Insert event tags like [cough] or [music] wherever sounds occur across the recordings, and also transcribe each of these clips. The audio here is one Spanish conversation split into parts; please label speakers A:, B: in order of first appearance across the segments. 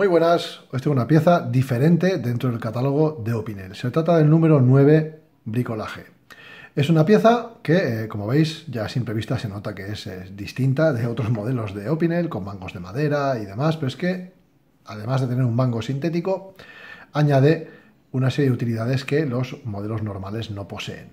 A: Muy buenas, hoy tengo una pieza diferente dentro del catálogo de Opinel. Se trata del número 9, bricolaje. Es una pieza que, eh, como veis, ya a simple vista se nota que es, es, distinta de otros [laughs] modelos de Opinel, con mangos de madera y demás, pero es que, además de tener un mango sintético, añade una serie de utilidades que los modelos normales no poseen.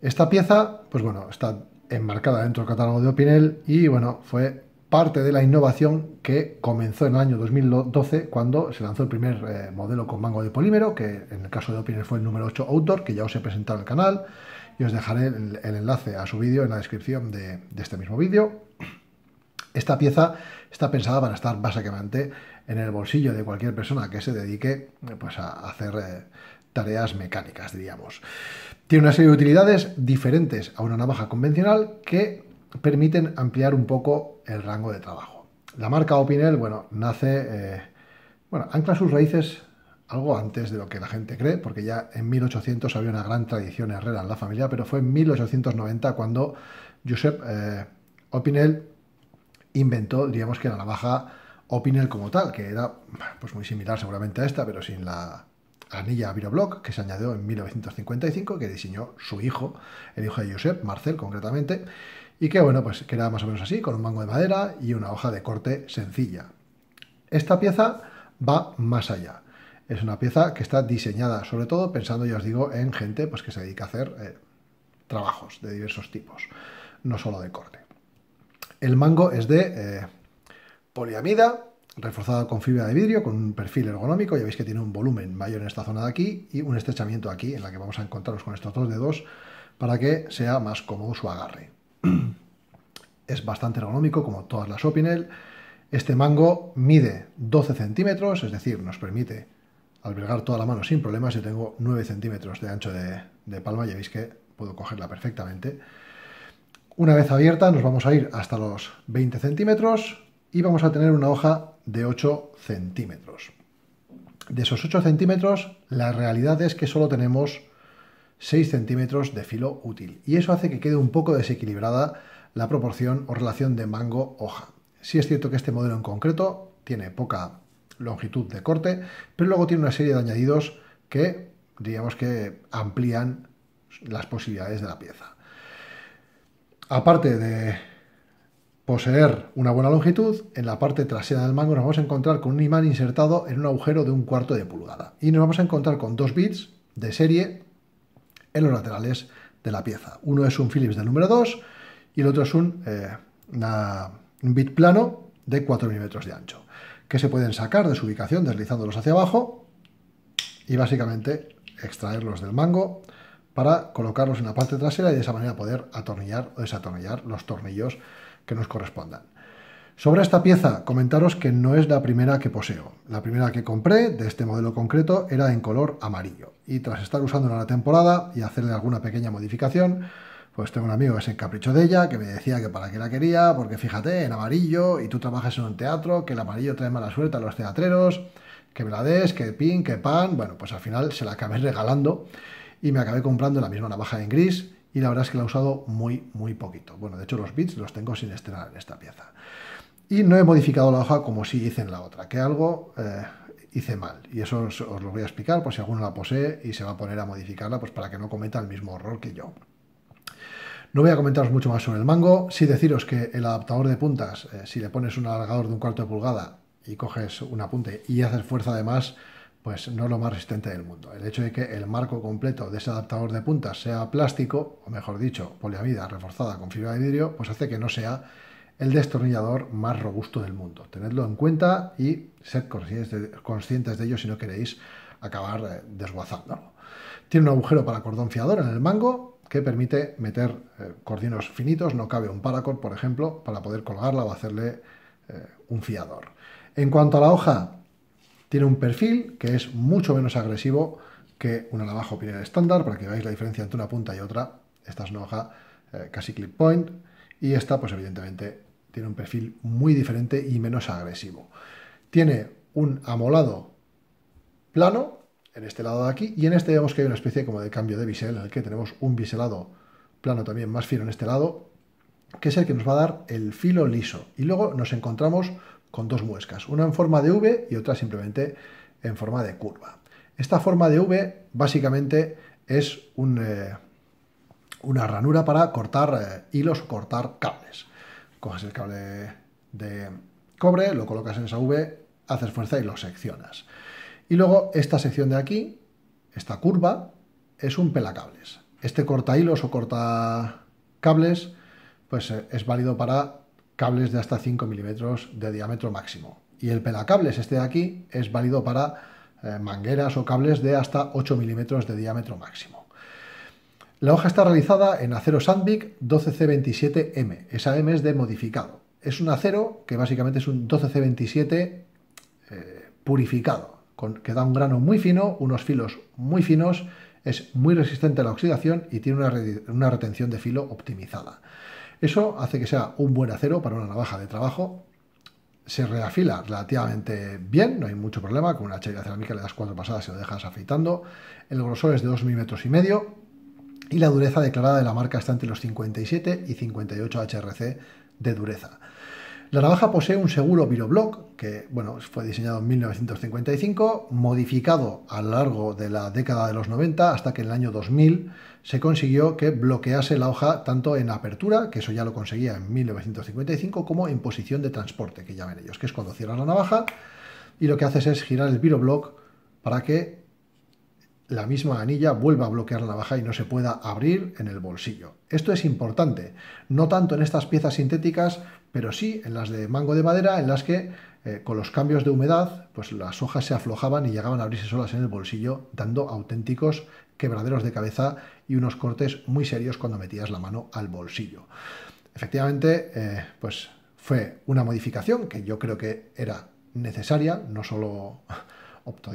A: Esta pieza, pues bueno, está enmarcada dentro del catálogo de Opinel y, bueno, fue parte de la innovación que comenzó en el año 2012 cuando se lanzó el primer eh, modelo con mango de polímero, que en el caso de Opiner fue el número 8 Outdoor, que ya os he presentado en el canal y os dejaré el, enlace a su vídeo en la descripción de, este mismo vídeo. Esta pieza está pensada para estar básicamente en el bolsillo de cualquier persona que se dedique eh, pues, a hacer eh, tareas mecánicas, diríamos. Tiene una serie de utilidades diferentes a una navaja convencional que permiten ampliar un poco el rango de trabajo. La marca Opinel, bueno, nace, eh, bueno, ancla sus raíces algo antes de lo que la gente cree, porque ya en 1800 había una gran tradición herrera en la familia, pero fue en 1890 cuando Joseph eh, Opinel inventó, diríamos que la navaja Opinel como tal, que era pues muy similar seguramente a esta, pero sin la anilla Viroblock, que se añadió en 1955, que diseñó su hijo, el hijo de Josep, Marcel concretamente, y que bueno, pues queda más o menos así, con un mango de madera y una hoja de corte sencilla. Esta pieza va más allá. Es una pieza que está diseñada sobre todo pensando, ya os digo, en gente pues, que se dedica a hacer eh, trabajos de diversos tipos, no solo de corte. El mango es de eh, poliamida, reforzado con fibra de vidrio, con un perfil ergonómico. Ya veis que tiene un volumen mayor en esta zona de aquí y un estrechamiento aquí, en la que vamos a encontrarnos con estos dos dedos para que sea más cómodo su agarre. [clears throat] es bastante ergonómico, como todas las Opinel. Este mango mide 12 centímetros, es decir, nos permite albergar toda la mano sin problemas. Yo tengo 9 centímetros de ancho de, palma, ya veis que puedo cogerla perfectamente. Una vez abierta nos vamos a ir hasta los 20 centímetros y vamos a tener una hoja de 8 centímetros. De esos 8 centímetros, la realidad es que solo tenemos 6 centímetros de filo útil y eso hace que quede un poco desequilibrada la proporción o relación de mango-hoja. Si es cierto que este modelo en concreto tiene poca longitud de corte, pero luego tiene una serie de añadidos que digamos que amplían las posibilidades de la pieza. Aparte de poseer una buena longitud, en la parte trasera del mango nos vamos a encontrar con un imán insertado en un agujero de un cuarto de pulgada y nos vamos a encontrar con dos bits de serie en los laterales de la pieza. Uno es un Phillips del número 2 y el otro es un, eh, un bit plano de 4 milímetros de ancho, que se pueden sacar de su ubicación deslizándolos hacia abajo y básicamente extraerlos del mango para colocarlos en la parte trasera y de esa manera poder atornillar o desatornillar los tornillos que nos correspondan. Sobre esta pieza, comentaros que no es la primera que poseo. La primera que compré de este modelo concreto era en color amarillo. Y tras estar usándola la temporada y hacerle alguna pequeña modificación, pues tengo un amigo que se encaprichó de ella, que me decía que para qué la quería, porque fíjate, en amarillo, y tú trabajas en un teatro, que el amarillo trae mala suerte a los teatreros, que me la des, que pin, que pan. Bueno, pues al final se la acabé [laughs] regalando y me acabé comprando la misma navaja en gris. Y la verdad es que la he usado muy, muy poquito. Bueno, de hecho los bits los tengo sin estrenar en esta pieza. Y no he modificado la hoja como si hice en la otra, que algo eh, hice mal. Y eso os, lo voy a explicar por si alguno la posee y se va a poner a modificarla pues para que no cometa el mismo error que yo. No voy a comentaros mucho más sobre el mango, sí deciros que el adaptador de puntas, eh, si le pones un alargador de un cuarto de pulgada y coges un apunte y haces fuerza además, pues no es lo más resistente del mundo. El hecho de que el marco completo de ese adaptador de puntas sea plástico, o mejor dicho, poliamida reforzada con fibra de vidrio, pues hace que no sea el destornillador más robusto del mundo. Tenedlo en cuenta y sed conscientes de, ello si no queréis acabar eh, desguazándolo. Tiene un agujero para cordón fiador en el mango que permite meter eh, cordinos finitos, no cabe un paracord, por ejemplo, para poder colgarla o hacerle eh, un fiador. En cuanto a la hoja, tiene un perfil que es mucho menos agresivo que una navaja opinión estándar, para que veáis la diferencia entre una punta y otra. Esta es una hoja casi clip point y esta, pues evidentemente, tiene un perfil muy diferente y menos agresivo. Tiene un amolado plano en este lado de aquí y en este vemos que hay una especie como de cambio de bisel en el que tenemos un biselado plano también más fino en este lado que es el que nos va a dar el filo liso y luego nos encontramos con dos muescas, una en forma de V y otra simplemente en forma de curva. Esta forma de V básicamente es eh, una ranura para cortar eh, hilos o cortar cables coges el cable de cobre, lo colocas en esa V, haces fuerza y lo seccionas. Y luego esta sección de aquí, esta curva, es un pelacables. Este corta hilos o corta cables, pues eh, es válido para cables de hasta 5 milímetros de diámetro máximo. Y el pelacables, este de aquí, es válido para eh, mangueras o cables de hasta 8 milímetros de diámetro máximo. La hoja está realizada en acero Sandvik 12C27M. Esa M es de modificado. Es un acero que básicamente es un 12C27 eh, purificado, que da un grano muy fino, unos filos muy finos, es muy resistente a la oxidación y tiene una, retención de filo optimizada. Eso hace que sea un buen acero para una navaja de trabajo. Se reafila relativamente bien, no hay mucho problema. Con una de cerámica le das cuatro pasadas y lo dejas afeitando. El grosor es de 2 mm. y medio y la dureza declarada de la marca está entre los 57 y 58 HRC de dureza. La navaja posee un seguro Viroblock, que bueno, fue diseñado en 1955, modificado a lo largo de la década de los 90 hasta que en el año 2000 se consiguió que bloquease la hoja tanto en apertura, que eso ya lo conseguía en 1955, como en posición de transporte, que ya ven ellos, que es cuando cierran la navaja y lo que haces es girar el Viroblock para que la misma anilla vuelva a bloquear la navaja y no se pueda abrir en el bolsillo. Esto es importante, no tanto en estas piezas sintéticas, pero sí en las de mango de madera, en las que eh, con los cambios de humedad, pues las hojas se aflojaban y llegaban a abrirse solas en el bolsillo, dando auténticos quebraderos de cabeza y unos cortes muy serios cuando metías la mano al bolsillo. Efectivamente, eh, pues fue una modificación que yo creo que era necesaria, no solo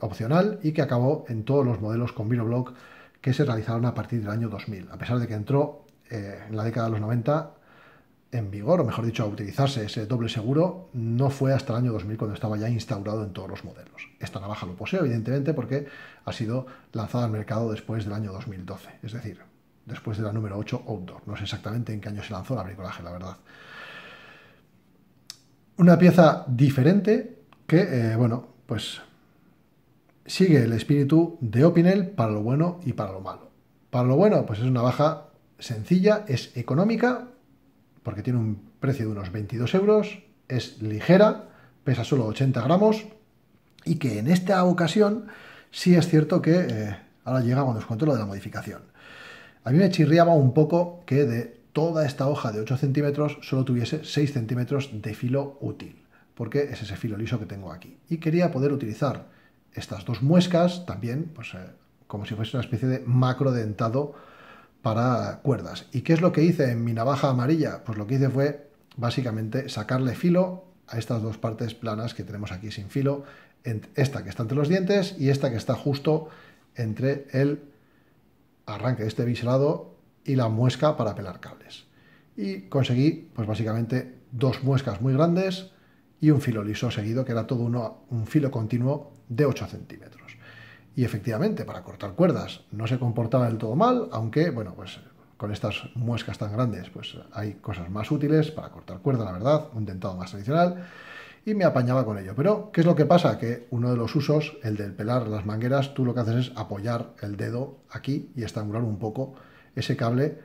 A: opcional y que acabó en todos los modelos con VinoBlock que se realizaron a partir del año 2000, a pesar de que entró eh, en la década de los 90 en vigor, o mejor dicho, a utilizarse ese doble seguro, no fue hasta el año 2000 cuando estaba ya instaurado en todos los modelos. Esta navaja lo poseo evidentemente, porque ha sido lanzada al mercado después del año 2012, es decir, después de la número 8 Outdoor. No sé exactamente en qué año se lanzó el bricolaje, la verdad. Una pieza diferente que, eh, bueno, pues sigue el espíritu de Opinel para lo bueno y para lo malo. Para lo bueno, pues es una baja sencilla, es económica, porque tiene un precio de unos 22 euros, es ligera, pesa solo 80 gramos, y que en esta ocasión sí es cierto que eh, ahora llega cuando os cuento lo de la modificación. A mí me chirriaba un poco que de toda esta hoja de 8 centímetros solo tuviese 6 centímetros de filo útil, porque es ese filo liso que tengo aquí. Y quería poder utilizar estas dos muescas también, pues, eh, como si fuese una especie de macro dentado para cuerdas. ¿Y qué es lo que hice en mi navaja amarilla? Pues lo que hice fue básicamente sacarle filo a estas dos partes planas que tenemos aquí sin filo, esta que está entre los dientes y esta que está justo entre el arranque de este biselado y la muesca para pelar cables. Y conseguí, pues básicamente, dos muescas muy grandes, y un filo liso seguido, que era todo uno, un filo continuo de 8 centímetros. Y efectivamente, para cortar cuerdas no se comportaba del todo mal, aunque, bueno, pues con estas muescas tan grandes, pues hay cosas más útiles para cortar cuerda, la verdad, un dentado más tradicional, y me apañaba con ello. Pero, ¿qué es lo que pasa? Que uno de los usos, el del pelar las mangueras, tú lo que haces es apoyar el dedo aquí y estrangular un poco ese cable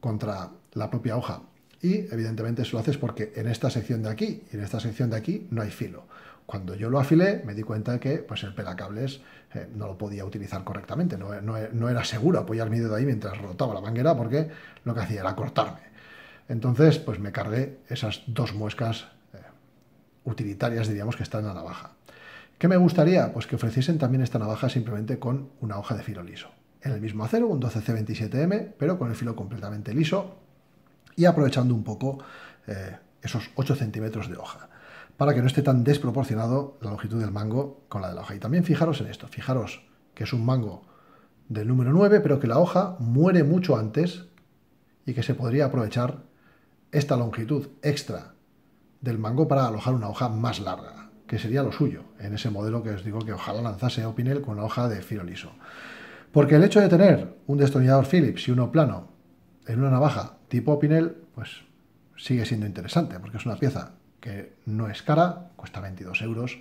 A: contra la propia hoja. Y evidentemente eso lo haces porque en esta sección de aquí y en esta sección de aquí no hay filo. Cuando yo lo afilé me di cuenta que pues, el pelacables eh, no lo podía utilizar correctamente, no, era seguro apoyar mi dedo ahí mientras rotaba la manguera porque lo que hacía era cortarme. Entonces pues me cargué esas dos muescas eh, utilitarias diríamos que están en la navaja. ¿Qué me gustaría? Pues que ofreciesen también esta navaja simplemente con una hoja de filo liso. En el mismo acero, un 12C27M, pero con el filo completamente liso y aprovechando un poco eh, esos 8 centímetros de hoja para que no esté tan desproporcionado la longitud del mango con la de la hoja. Y también fijaros en esto, fijaros que es un mango del número 9, pero que la hoja muere mucho antes y que se podría aprovechar esta longitud extra del mango para alojar una hoja más larga, que sería lo suyo, en ese modelo que os digo que ojalá lanzase Opinel con una hoja de filo liso. Porque el hecho de tener un destornillador Philips y uno plano en una navaja tipo Pinel, pues sigue siendo interesante, porque es una pieza que no es cara, cuesta 22 euros,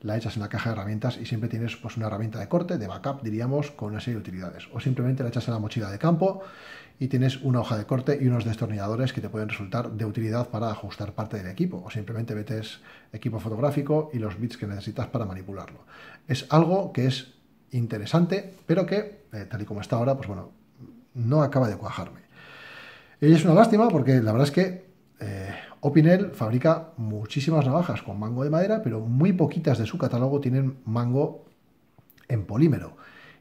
A: la echas en la caja de herramientas y siempre tienes pues, una herramienta de corte, de backup, diríamos, con una serie de utilidades. O simplemente la echas en la mochila de campo y tienes una hoja de corte y unos destornilladores que te pueden resultar de utilidad para ajustar parte del equipo. O simplemente metes equipo fotográfico y los bits que necesitas para manipularlo. Es algo que es interesante, pero que, eh, tal y como está ahora, pues bueno, no acaba de cuajarme. Y es una lástima porque la verdad es que eh, Opinel fabrica muchísimas navajas con mango de madera, pero muy poquitas de su catálogo tienen mango en polímero.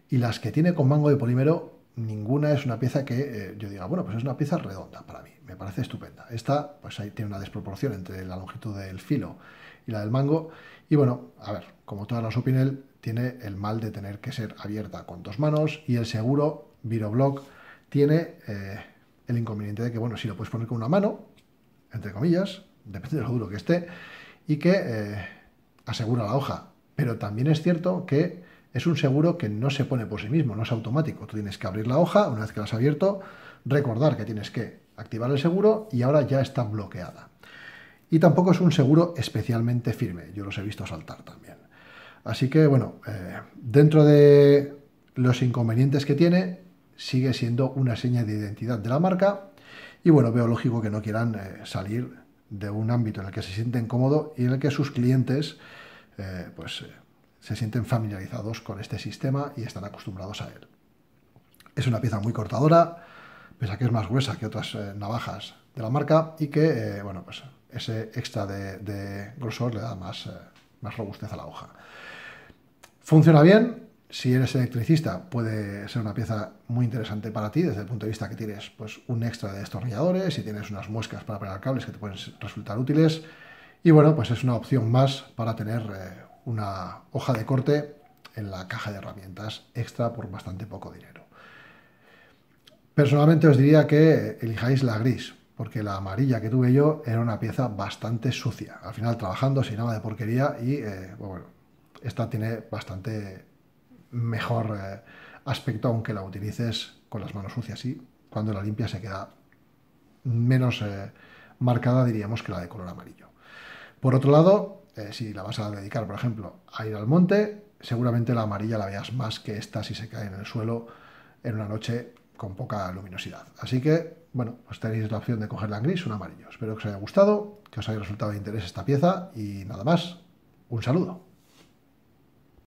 A: Y las que tiene con mango de polímero, ninguna es una pieza que eh, yo diga, bueno, pues es una pieza redonda para mí, me parece estupenda. Esta, pues ahí tiene una desproporción entre la longitud del filo y la del mango. Y bueno, a ver, como todas las Opinel, tiene el mal de tener que ser abierta con dos manos y el seguro Viroblock tiene... Eh, el inconveniente de que, bueno, si lo puedes poner con una mano, entre comillas, [laughs] depende de lo duro que esté, y que eh, asegura la hoja. Pero también es cierto que es un seguro que no se pone por sí mismo, no es automático. Tú tienes que abrir la hoja, una vez que la has abierto, recordar que tienes que activar el seguro y ahora ya está bloqueada. Y tampoco es un seguro especialmente firme, yo los he visto saltar también. Así que bueno, eh, dentro de los inconvenientes que tiene, sigue siendo una seña de identidad de la marca y bueno, veo lógico que no quieran eh, salir de un ámbito en el que se sienten cómodos y en el que sus clientes eh, pues, eh, se sienten familiarizados con este sistema y están acostumbrados a él. Es una pieza muy cortadora, pese a que es más gruesa que otras navajas de la marca y que, bueno, pues ese extra de, grosor le da más, más robustez a la hoja. Funciona bien, si eres electricista, puede ser una pieza muy interesante para ti desde el punto de vista que tienes pues, un extra de destornilladores, y tienes unas muescas para pegar cables que te pueden resultar útiles. Y bueno, pues es una opción más para tener eh, una hoja de corte en la caja de herramientas extra por bastante poco dinero. Personalmente os diría que elijáis la gris, porque la amarilla que tuve yo era una pieza bastante sucia. Al final trabajando sin nada de porquería y eh, bueno, esta tiene bastante mejor eh, aspecto, aunque la utilices con las manos sucias y cuando la limpia se queda menos eh, marcada, diríamos, que la de color amarillo. Por otro lado, eh, si la vas a dedicar, por ejemplo, a ir al monte, seguramente la amarilla la veas más que esta si se cae en el suelo en una noche con poca luminosidad. Así que, bueno, pues tenéis la opción de coger la gris o un amarillo. Espero que os haya gustado, que os haya resultado de interés esta pieza y nada más. Un saludo.